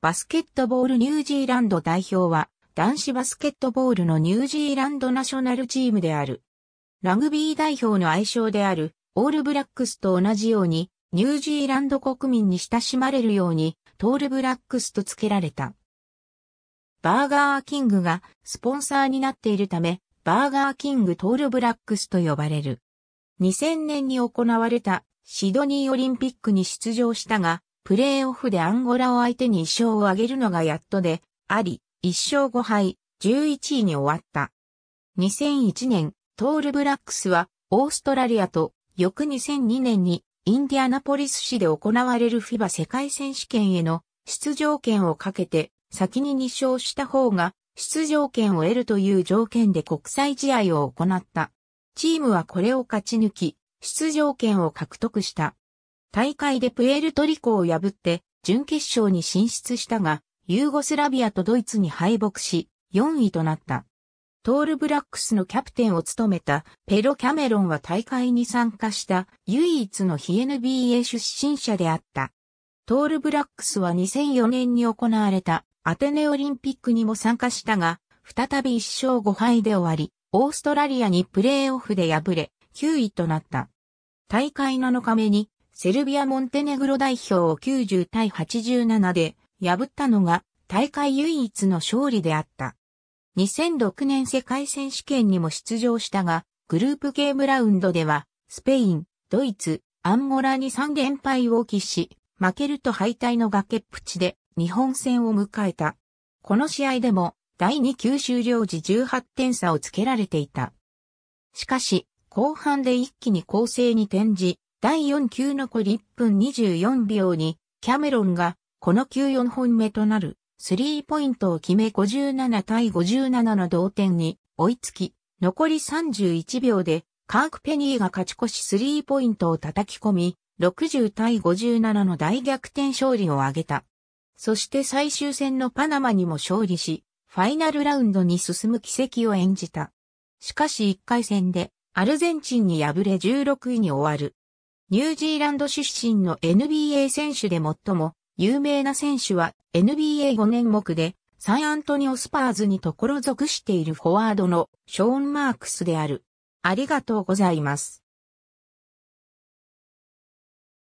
バスケットボールニュージーランド代表は、男子バスケットボールのニュージーランドナショナルチームである。ラグビー代表の愛称である、オールブラックスと同じように、ニュージーランド国民に親しまれるように、トールブラックスと付けられた。バーガーキングがスポンサーになっているため、バーガーキングトールブラックスと呼ばれる。2000年に行われたシドニーオリンピックに出場したが、プレーオフでアンゴラを相手に1勝を挙げるのがやっとで、あり、1勝5敗、11位に終わった。2001年、トールブラックスは、オーストラリアと、翌2002年に、インディアナポリス市で行われるフィバ世界選手権への出場権をかけて、先に2勝した方が、出場権を得るという条件で国際試合を行った。チームはこれを勝ち抜き、出場権を獲得した。大会でプエルトリコを破って準決勝に進出したが、ユーゴスラビアとドイツに敗北し、4位となった。トールブラックスのキャプテンを務めたペロ・キャメロンは大会に参加した唯一の非 NBA 出身者であった。トールブラックスは2004年に行われたアテネオリンピックにも参加したが、再び1勝5敗で終わり、オーストラリアにプレーオフで敗れ、9位となった。大会7日目にセルビア・モンテネグロ代表を90対87で破ったのが大会唯一の勝利であった。2006年世界選手権にも出場したが、グループゲームラウンドでは、スペイン、ドイツ、アンゴラに3連敗を喫し、負けると敗退の崖っぷちで日本戦を迎えた。この試合でも第2級終了時18点差をつけられていた。しかし、後半で一気に攻勢に転じ、第4球残り1分24秒に、キャメロンが、この球4本目となる、スリーポイントを決め57対57の同点に追いつき、残り31秒で、カークペニーが勝ち越しスリーポイントを叩き込み、60対57の大逆転勝利を挙げた。そして最終戦のパナマにも勝利し、ファイナルラウンドに進む奇跡を演じた。しかし1回戦で、アルゼンチンに敗れ16位に終わる。ニュージーランド出身の NBA 選手で最も有名な選手は NBA5 年目でサイアントニオスパーズにところ属しているフォワードのショーン・マークスである。ありがとうございます。